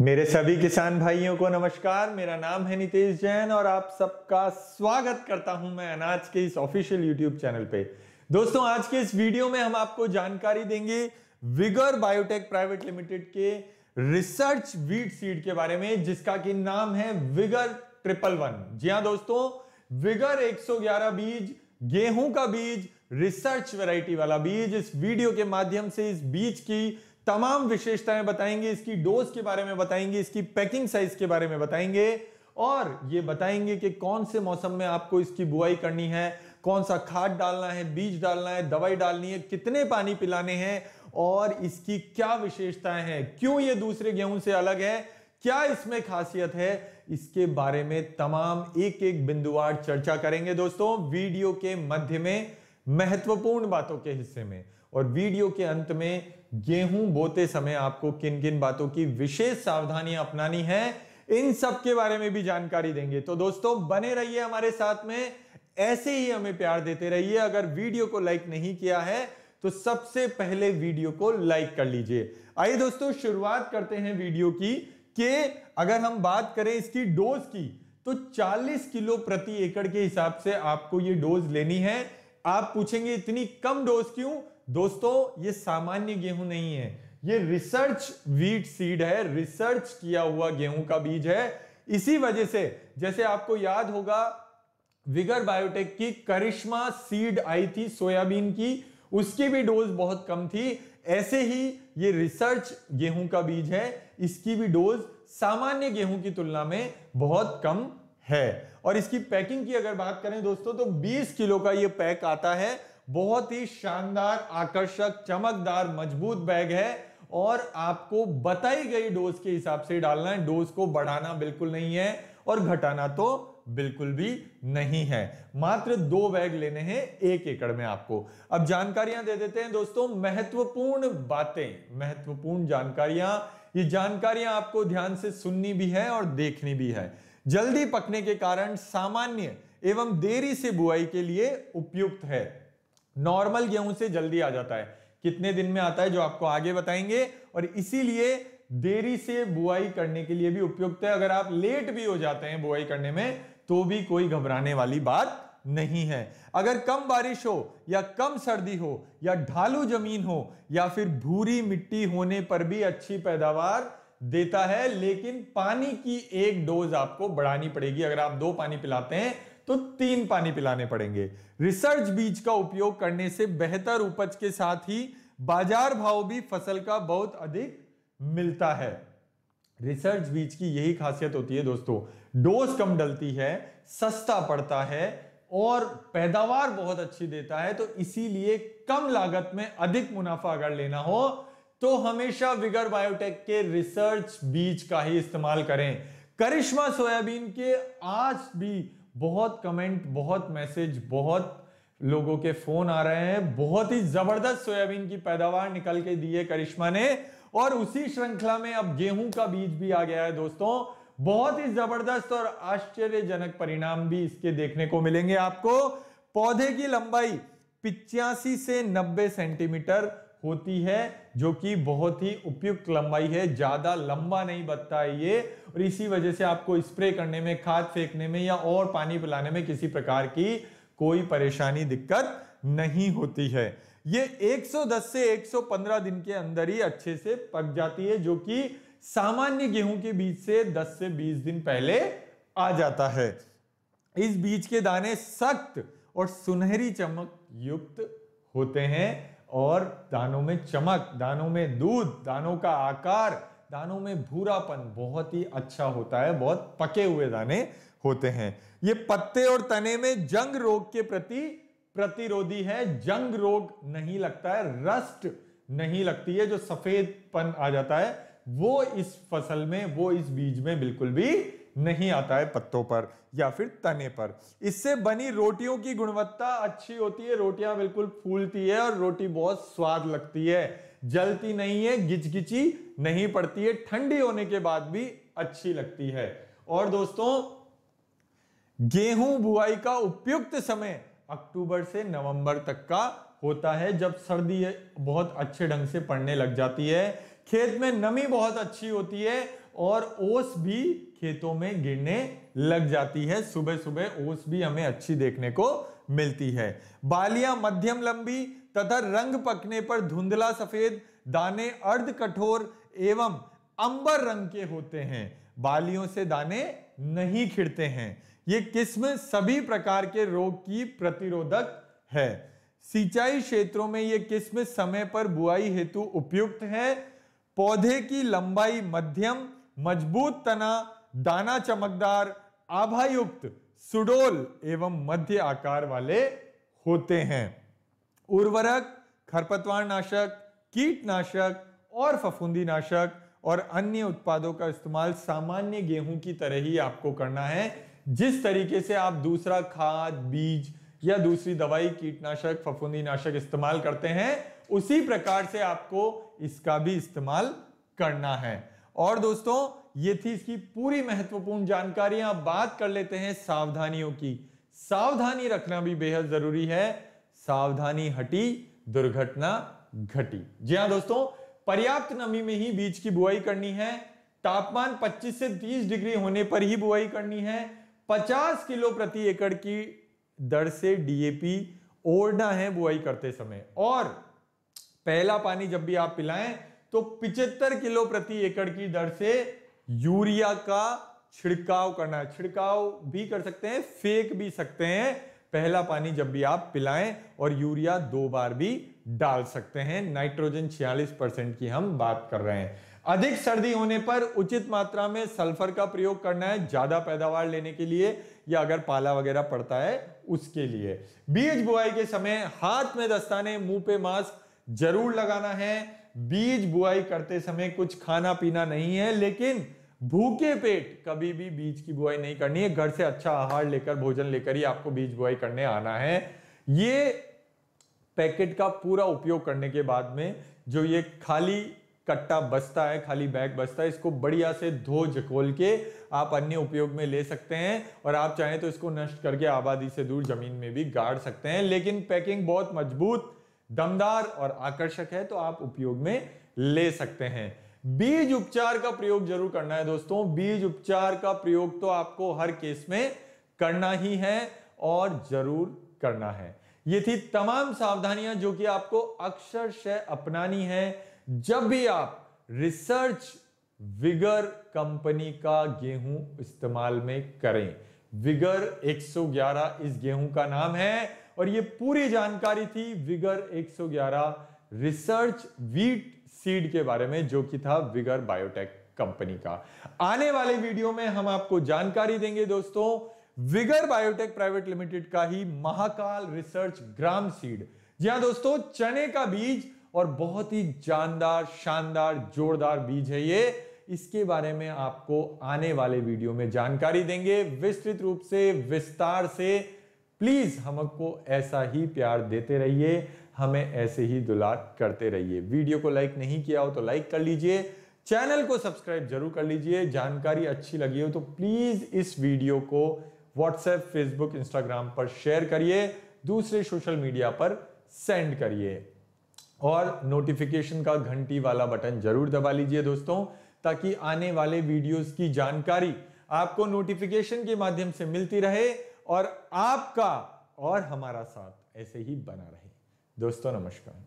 मेरे सभी किसान भाइयों को नमस्कार मेरा नाम है नितेश जैन और आप सबका स्वागत करता हूं मैं अनाज के इस ऑफिशियल यूट्यूब चैनल पे दोस्तों आज के इस वीडियो में हम आपको जानकारी देंगे विगर बायोटेक प्राइवेट लिमिटेड के रिसर्च वीट सीड के बारे में जिसका की नाम है विगर ट्रिपल वन जी हाँ दोस्तों विगर 111 बीज गेहूं का बीज रिसर्च वैरायटी वाला बीज इस वीडियो के माध्यम से इस बीज की तमाम विशेषताएं बताएंगे इसकी डोज के बारे में बताएंगे इसकी पैकिंग साइज के बारे में बताएंगे और ये बताएंगे कि कौन से मौसम में आपको इसकी बुआई करनी है कौन सा खाद डालना है बीज डालना है दवाई डालनी है कितने पानी पिलाने हैं और इसकी क्या विशेषताएं हैं क्यों ये दूसरे गेहूं से अलग है क्या इसमें खासियत है इसके बारे में तमाम एक एक बिंदुवार चर्चा करेंगे दोस्तों वीडियो के मध्य में महत्वपूर्ण बातों के हिस्से में और वीडियो के अंत में गेहूं बोते समय आपको किन किन बातों की विशेष सावधानियां अपनानी है इन सब के बारे में भी जानकारी देंगे तो दोस्तों बने रहिए हमारे साथ में ऐसे ही हमें प्यार देते रहिए अगर वीडियो को लाइक नहीं किया है तो सबसे पहले वीडियो को लाइक कर लीजिए आइए दोस्तों शुरुआत करते हैं वीडियो की के अगर हम बात करें इसकी डोज की तो 40 किलो प्रति एकड़ के हिसाब से आपको ये डोज लेनी है आप पूछेंगे इतनी कम डोज क्यों दोस्तों ये सामान्य गेहूं नहीं है ये रिसर्च वीट सीड है रिसर्च किया हुआ गेहूं का बीज है इसी वजह से जैसे आपको याद होगा विगर बायोटेक की करिश्मा सीड आई थी सोयाबीन की उसकी भी डोज बहुत कम थी ऐसे ही ये रिसर्च गेहूं का बीज है इसकी भी डोज सामान्य गेहूं की तुलना में बहुत कम है और इसकी पैकिंग की अगर बात करें दोस्तों तो 20 किलो का ये पैक आता है बहुत ही शानदार आकर्षक चमकदार मजबूत बैग है और आपको बताई गई डोज के हिसाब से डालना है डोज को बढ़ाना बिल्कुल नहीं है और घटाना तो बिल्कुल भी नहीं है मात्र दो बैग लेने हैं एक एकड़ में आपको अब जानकारियां दे देते हैं दोस्तों महत्वपूर्ण बातें महत्वपूर्ण जानकारियां ये जानकारियां आपको ध्यान से सुननी भी है और देखनी भी है जल्दी पकने के कारण सामान्य एवं देरी से बुआई के लिए उपयुक्त है नॉर्मल गेहूं से जल्दी आ जाता है कितने दिन में आता है जो आपको आगे बताएंगे और इसीलिए देरी से बुआई करने के लिए भी उपयुक्त है अगर आप लेट भी हो जाते हैं बुआई करने में तो भी कोई घबराने वाली बात नहीं है अगर कम बारिश हो या कम सर्दी हो या ढालू जमीन हो या फिर भूरी मिट्टी होने पर भी अच्छी पैदावार देता है लेकिन पानी की एक डोज आपको बढ़ानी पड़ेगी अगर आप दो पानी पिलाते हैं तो तीन पानी पिलाने पड़ेंगे रिसर्च बीज का उपयोग करने से बेहतर उपज के साथ ही बाजार भाव भी फसल का बहुत अधिक मिलता है रिसर्च बीज की यही खासियत होती है दोस्तों डोज कम डलती है सस्ता पड़ता है और पैदावार बहुत अच्छी देता है तो इसीलिए कम लागत में अधिक मुनाफा अगर लेना हो तो हमेशा विगर बायोटेक के रिसर्च बीज का ही इस्तेमाल करें करिश्मा सोयाबीन के आज भी बहुत कमेंट बहुत मैसेज बहुत लोगों के फोन आ रहे हैं बहुत ही जबरदस्त सोयाबीन की पैदावार निकल के दी है करिश्मा ने और उसी श्रृंखला में अब गेहूं का बीज भी आ गया है दोस्तों बहुत ही जबरदस्त और आश्चर्यजनक परिणाम भी इसके देखने को मिलेंगे आपको पौधे की लंबाई पिचासी से 90 सेंटीमीटर होती है जो कि बहुत ही उपयुक्त लंबाई है ज़्यादा लंबा नहीं बचता है ये और इसी वजह से आपको स्प्रे करने में खाद फेंकने में या और पानी पिलाने में किसी प्रकार की कोई परेशानी दिक्कत नहीं होती है ये 110 से 115 दिन के अंदर ही अच्छे से पक जाती है जो कि सामान्य गेहूं के बीज से 10 से 20 दिन पहले आ जाता है इस बीज के दाने सख्त और सुनहरी चमक युक्त होते हैं और दानों में चमक दानों में दूध दानों का आकार दानों में भूरापन बहुत ही अच्छा होता है बहुत पके हुए दाने होते हैं ये पत्ते और तने में जंग रोग के प्रति प्रतिरोधी है जंग रोग नहीं लगता है रस्ट नहीं लगती है जो सफेदपन आ जाता है वो इस फसल में वो इस बीज में बिल्कुल भी नहीं आता है पत्तों पर या फिर तने पर इससे बनी रोटियों की गुणवत्ता अच्छी होती है रोटियां बिल्कुल फूलती है और रोटी बहुत स्वाद लगती है जलती नहीं है गिचगिची नहीं पड़ती है ठंडी होने के बाद भी अच्छी लगती है और दोस्तों गेहूं बुआई का उपयुक्त समय अक्टूबर से नवंबर तक का होता है जब सर्दी बहुत अच्छे ढंग से पड़ने लग जाती है खेत में नमी बहुत अच्छी होती है और ओस भी खेतों में गिरने लग जाती है सुबह सुबह ओस भी हमें अच्छी देखने को मिलती है बालियां मध्यम लंबी तथा रंग पकने पर धुंधला सफेद दाने अर्ध कठोर एवं अंबर रंग के होते हैं बालियों से दाने नहीं खिड़ते हैं ये किस्म सभी प्रकार के रोग की प्रतिरोधक है सिंचाई क्षेत्रों में ये किस्म समय पर बुआई हेतु उपयुक्त है पौधे की लंबाई मध्यम मजबूत तना दाना चमकदार आभायुक्त सुडोल एवं मध्य आकार वाले होते हैं उर्वरक खरपतवार नाशक कीटनाशक और फफूंदी नाशक और अन्य उत्पादों का इस्तेमाल सामान्य गेहूं की तरह ही आपको करना है जिस तरीके से आप दूसरा खाद बीज या दूसरी दवाई कीटनाशक फफूंदी नाशक इस्तेमाल करते हैं उसी प्रकार से आपको इसका भी इस्तेमाल करना है और दोस्तों ये थी इसकी पूरी महत्वपूर्ण जानकारी आप बात कर लेते हैं सावधानियों की सावधानी रखना भी बेहद जरूरी है सावधानी हटी दुर्घटना घटी जी हाँ दोस्तों पर्याप्त नमी में ही बीज की बुआई करनी है तापमान 25 से 30 डिग्री होने पर ही बुआई करनी है 50 किलो प्रति एकड़ की दर से डीएपी ओढ़ना है बुआई करते समय और पहला पानी जब भी आप पिलाएं तो 75 किलो प्रति एकड़ की दर से यूरिया का छिड़काव करना है छिड़काव भी कर सकते हैं फेंक भी सकते हैं पहला पानी जब भी आप पिलाएं और यूरिया दो बार भी डाल सकते हैं नाइट्रोजन 46 परसेंट की हम बात कर रहे हैं अधिक सर्दी होने पर उचित मात्रा में सल्फर का प्रयोग करना है ज्यादा पैदावार लेने के लिए या अगर पाला वगैरह पड़ता है उसके लिए बीज बुआई के समय हाथ में दस्ताने मुंह पे मास्क जरूर लगाना है बीज बुआई करते समय कुछ खाना पीना नहीं है लेकिन भूखे पेट कभी भी बीज की बुआई नहीं करनी है घर से अच्छा आहार लेकर भोजन लेकर ही आपको बीज बुआई करने आना है ये पैकेट का पूरा उपयोग करने के बाद में जो ये खाली कट्टा बस्ता है खाली बैग बसता है इसको बढ़िया से धो झकोल के आप अन्य उपयोग में ले सकते हैं और आप चाहें तो इसको नष्ट करके आबादी से दूर जमीन में भी गाड़ सकते हैं लेकिन पैकिंग बहुत मजबूत दमदार और आकर्षक है तो आप उपयोग में ले सकते हैं बीज उपचार का प्रयोग जरूर करना है दोस्तों बीज उपचार का प्रयोग तो आपको हर केस में करना ही है और जरूर करना है ये थी तमाम सावधानियां जो कि आपको अक्षरशः अपनानी है जब भी आप रिसर्च विगर कंपनी का गेहूं इस्तेमाल में करें विगर 111 इस गेहूं का नाम है और ये पूरी जानकारी थी विगर 111 रिसर्च वीट सीड के बारे में जो कि था विगर बायोटेक कंपनी का आने वाले वीडियो में हम आपको जानकारी देंगे दोस्तों विगर बायोटेक प्राइवेट लिमिटेड का ही महाकाल रिसर्च ग्राम सीड जी हाँ दोस्तों चने का बीज और बहुत ही जानदार शानदार जोरदार बीज है ये इसके बारे में आपको आने वाले वीडियो में जानकारी देंगे विस्तृत रूप से विस्तार से प्लीज़ हमको ऐसा ही प्यार देते रहिए हमें ऐसे ही दुलार करते रहिए वीडियो को लाइक नहीं किया हो तो लाइक कर लीजिए चैनल को सब्सक्राइब जरूर कर लीजिए जानकारी अच्छी लगी हो तो प्लीज़ इस वीडियो को व्हाट्सएप फेसबुक इंस्टाग्राम पर शेयर करिए दूसरे सोशल मीडिया पर सेंड करिए और नोटिफिकेशन का घंटी वाला बटन जरूर दबा लीजिए दोस्तों ताकि आने वाले वीडियोस की जानकारी आपको नोटिफिकेशन के माध्यम से मिलती रहे और आपका और हमारा साथ ऐसे ही बना रहे दोस्तों नमस्कार